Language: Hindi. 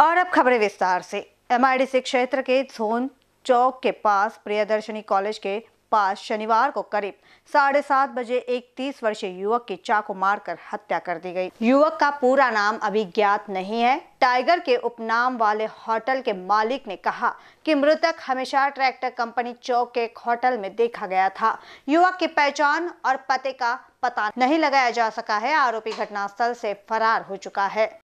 और अब खबरें विस्तार से एमआईडीसी क्षेत्र के झोन चौक के पास प्रियदर्शनी कॉलेज के पास शनिवार को करीब साढ़े सात बजे एक तीस वर्षीय युवक की चाकू मारकर हत्या कर दी गई युवक का पूरा नाम अभी ज्ञात नहीं है टाइगर के उपनाम वाले होटल के मालिक ने कहा कि मृतक हमेशा ट्रैक्टर कंपनी चौक के एक होटल में देखा गया था युवक की पहचान और पते का पता नहीं लगाया जा सका है आरोपी घटनास्थल से फरार हो चुका है